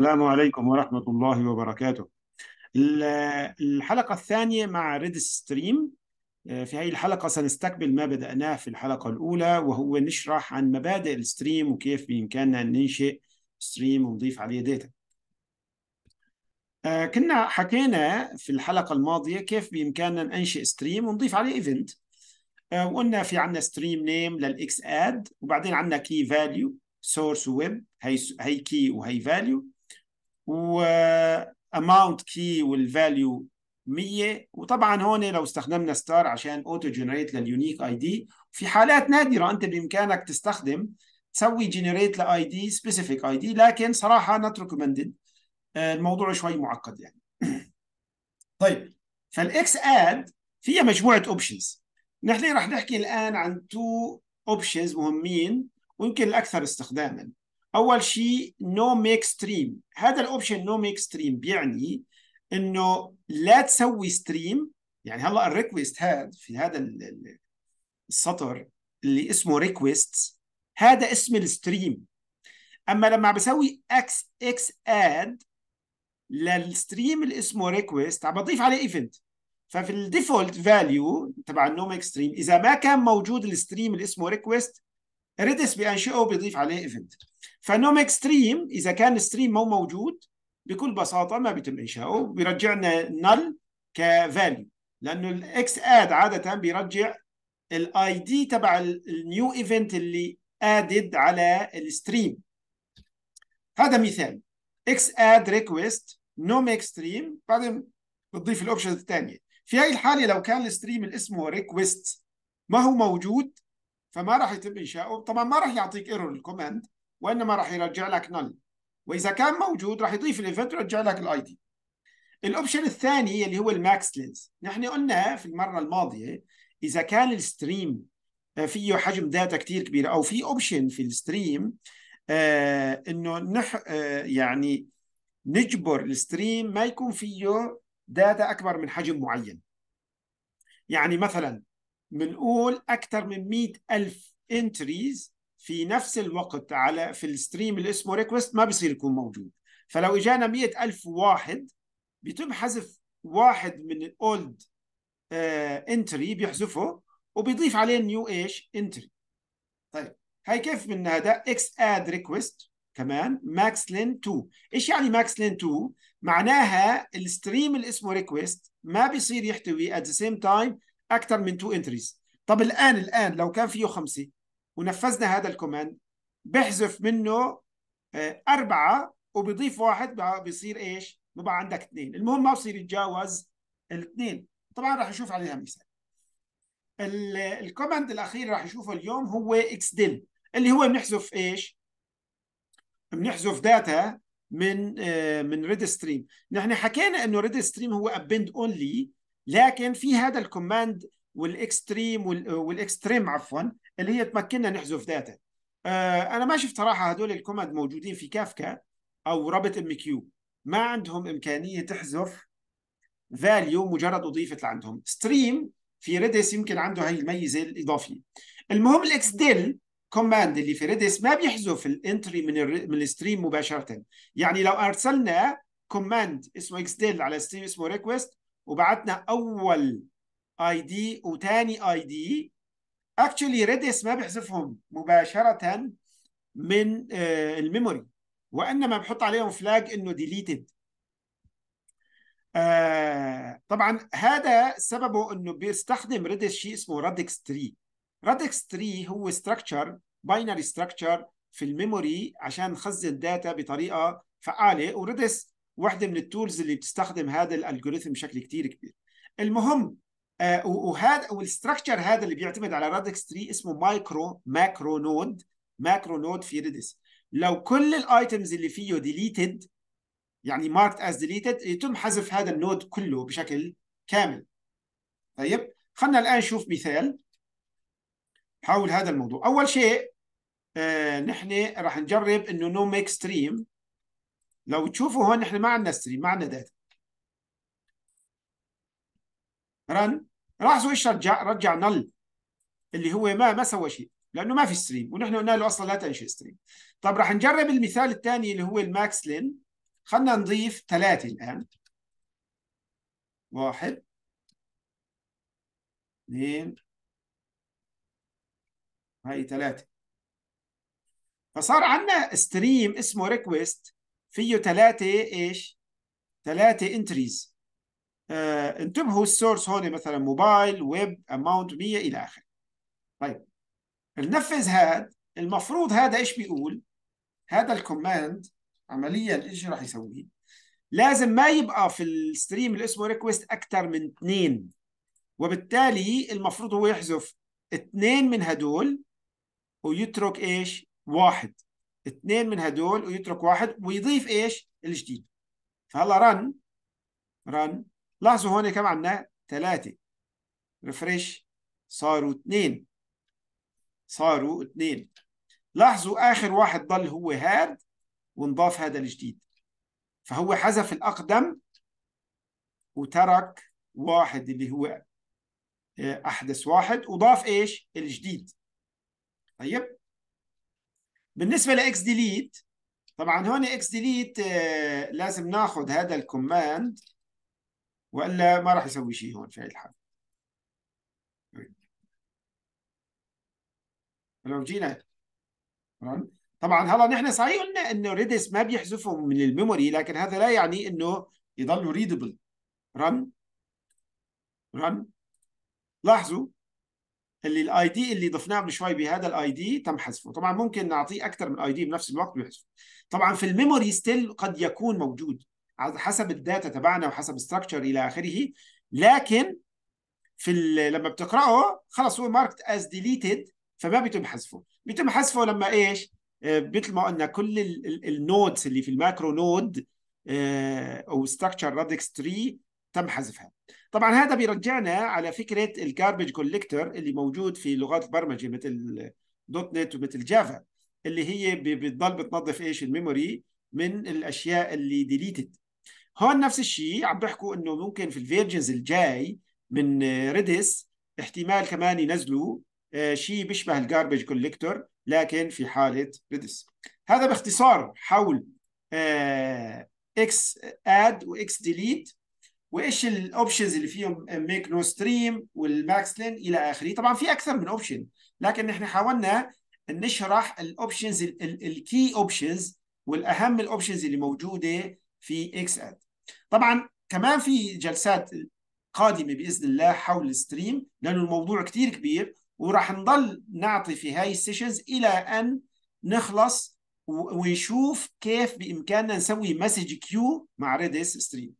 السلام عليكم ورحمة الله وبركاته الحلقة الثانية مع ريد ستريم آه، في هذه الحلقة سنستقبل ما بدأناه في الحلقة الأولى وهو نشرح عن مبادئ الستريم وكيف بإمكاننا أن ننشئ ستريم ونضيف عليه داتا آه، كنا حكينا في الحلقة الماضية كيف بإمكاننا ننشئ ستريم ونضيف عليه ايفنت آه، وقلنا في عندنا ستريم نيم للإكس اد وبعدين عندنا كي فاليو سورس ويب هي هي كي وهي فاليو و كي والفاليو 100 وطبعا هون لو استخدمنا ستار عشان اوتو جنريت لليونيك اي دي في حالات نادره انت بامكانك تستخدم تسوي جنريت لاي دي سبيسيفيك اي دي لكن صراحه نوت ريكومندد آه، الموضوع شوي معقد يعني طيب فالاكس اد فيها مجموعه اوبشنز نحن رح نحكي الان عن تو اوبشنز مهمين ويمكن الاكثر استخداما اول شيء نو ميك ستريم هذا الاوبشن نو ميك ستريم بيعني انه لا تسوي ستريم يعني هلا الريكويست هذا في هذا السطر اللي اسمه ريكويست هذا اسم الستريم اما لما بسوي اكس اكس اد للستريم اللي اسمه ريكويست عم بضيف عليه ايفنت ففي الديفولت فاليو تبع النوم اكستريم اذا ما كان موجود الستريم اللي اسمه ريكويست ريدس بانشئه بيضيف عليه ايفنت فنوم اكستريم اذا كان ستريم مو موجود بكل بساطه ما بيتم انشاؤه بيرجعنا نل كفاليو لانه الاكس اد عاده بيرجع الاي دي تبع النيو ايفنت اللي ادد على الستريم هذا مثال اكس اد ريكويست نوم اكستريم بعدين بتضيف الاوبشنز الثانيه في هاي الحاله لو كان الستريم اللي اسمه ريكويست ما هو موجود فما راح يتم انشاؤه طبعا ما راح يعطيك ايرور الكوماند وانما راح يرجع لك نل واذا كان موجود راح يضيف الايفنت ويرجع لك الاي دي الاوبشن الثاني اللي هو الماكس لينز نحن قلنا في المره الماضيه اذا كان الستريم آه، فيه حجم داتا كتير كبير او في اوبشن في الستريم آه، انه نح آه، يعني نجبر الستريم ما يكون فيه داتا اكبر من حجم معين يعني مثلا بنقول اكثر من 100 الف انتريز في نفس الوقت على في الستريم اللي اسمه ريكوست ما بيصير يكون موجود فلو اجانا 100 الف واحد بيتم حذف واحد من الاولد انتري آه، بيحذفه وبيضيف عليه نيو ايش انتري طيب هاي كيف من هذا اكس اد ريكوست كمان ماكس لين 2 ايش يعني ماكس لين 2 معناها الستريم اللي اسمه ريكوست ما بيصير يحتوي ات ذا سيم تايم اكثر من تو انتريز طب الان الان لو كان فيه خمسه ونفذنا هذا الكوماند بحذف منه آه، أربعة وبضيف واحد بصير إيش؟ ببقى عندك اثنين، المهم ما بصير يتجاوز الاثنين، طبعا راح نشوف عليها مثال. الكوماند الأخير راح نشوفه اليوم هو اكسدل اللي هو بنحذف إيش؟ بنحذف داتا من آه، من ريد ستريم، نحن حكينا إنه ريد ستريم هو ابند اونلي لكن في هذا الكوماند والاكستريم والاكستريم عفوا اللي هي تمكننا نحذف داتا آه، انا ما شفت صراحه هذول الكوماند موجودين في كافكا او رابط ام كيو ما عندهم امكانيه تحذف فاليو مجرد اضيفت لعندهم ستريم في ريدس يمكن عنده هي الميزه الاضافيه المهم الاكس ديل كوماند اللي في ريدس ما بيحذف الانتري من من الستريم مباشره يعني لو ارسلنا كوماند اسمه اكس ديل على ستريم اسمه ريكوست وبعتنا اول اي دي وثاني اي دي اكشولي ريدس ما بيحذفهم مباشره من آه، الميموري وانما بحط عليهم فلاج انه ديليتد آه، طبعا هذا سببه انه بيستخدم ريدس شيء اسمه رادكس تري رادكس تري هو ستراكشر باينري ستراكشر في الميموري عشان نخزن داتا بطريقه فعاله وريدس واحده من التولز اللي بتستخدم هذا الالجوريثم بشكل كتير كبير المهم آه وهذا والستركتشر هذا اللي بيعتمد على رادكس 3 اسمه مايكرو ماكرو نود ماكرو نود في ريدس لو كل الايتمز اللي فيه ديليتد يعني ماركت از ديليتد يتم حذف هذا النود كله بشكل كامل طيب خلينا الان نشوف مثال حول هذا الموضوع اول شيء آه نحن راح نجرب انه ميك ستريم لو تشوفوا هون احنا ما عندنا ستريم ما عندنا داتا رن راح ايش رجع رجع نل اللي هو ما ما سوى شيء لانه ما في ستريم ونحن قلنا له اصلا لا تنشئ ستريم طب راح نجرب المثال الثاني اللي هو الماكس لين خلينا نضيف ثلاثه الان واحد اثنين هاي ثلاثه فصار عندنا ستريم اسمه ريكويست فيه ثلاثة ايش؟ ثلاثة انتريز آه انتبهوا السورس هون مثلا موبايل ويب اماونت 100 الى اخره طيب ننفذ هاد المفروض هذا ايش بيقول؟ هذا الكوماند عمليا ايش راح يسوي؟ لازم ما يبقى في الستريم اللي اسمه ريكوست اكثر من اثنين وبالتالي المفروض هو يحذف اثنين من هدول ويترك ايش؟ واحد اثنين من هدول ويترك واحد ويضيف ايش الجديد فهلا رن رن لاحظوا هون كم عندنا ثلاثة ريفرش صاروا اثنين صاروا اثنين لاحظوا آخر واحد ضل هو هاد ونضاف هذا الجديد فهو حذف الأقدم وترك واحد اللي هو آه، أحدث واحد وضاف إيش الجديد طيب بالنسبه لاكس ديليت طبعا هون اكس آه، ديليت لازم ناخذ هذا الكوماند والا ما راح يسوي شيء هون في هاي الحاله لو جينا طبعا هلا نحن صحيح قلنا انه ريدس ما بيحذفه من الميموري لكن هذا لا يعني انه يضل ريدبل رن رن لاحظوا اللي الاي دي اللي ضفناه قبل شوي بهذا الاي دي تم حذفه طبعا ممكن نعطيه اكثر من اي دي بنفس الوقت بيحذف. طبعا في الميموري ستيل قد يكون موجود حسب الداتا تبعنا وحسب ستراكشر الى اخره لكن في لما بتقراه خلص هو ماركت از ديليتد فما بيتم حذفه بيتم حذفه لما ايش آه، مثل ما قلنا كل النودز اللي في الماكرو نود آه، او ستراكشر رادكس 3 تم حذفها طبعا هذا بيرجعنا على فكره الكاربج كوليكتور اللي موجود في لغات البرمجه مثل دوت نت ومثل جافا اللي هي بتضل بتنظف ايش الميموري من الاشياء اللي ديليتد هون نفس الشيء عم بحكوا انه ممكن في الفيرجنز الجاي من ريدس احتمال كمان ينزلوا آه، شيء بيشبه الجاربج كوليكتور لكن في حاله ريدس هذا باختصار حول اكس اد واكس ديليت وايش الاوبشنز اللي فيهم ميك نو ستريم والماكس لين الى اخره طبعا في اكثر من اوبشن لكن احنا حاولنا نشرح الاوبشنز الكي اوبشنز والاهم الاوبشنز اللي موجوده في اكس اد طبعا كمان في جلسات قادمه باذن الله حول الستريم لانه الموضوع كثير كبير وراح نضل نعطي في هاي السيشنز الى ان نخلص ونشوف كيف بامكاننا نسوي مسج كيو مع ريدس ستريم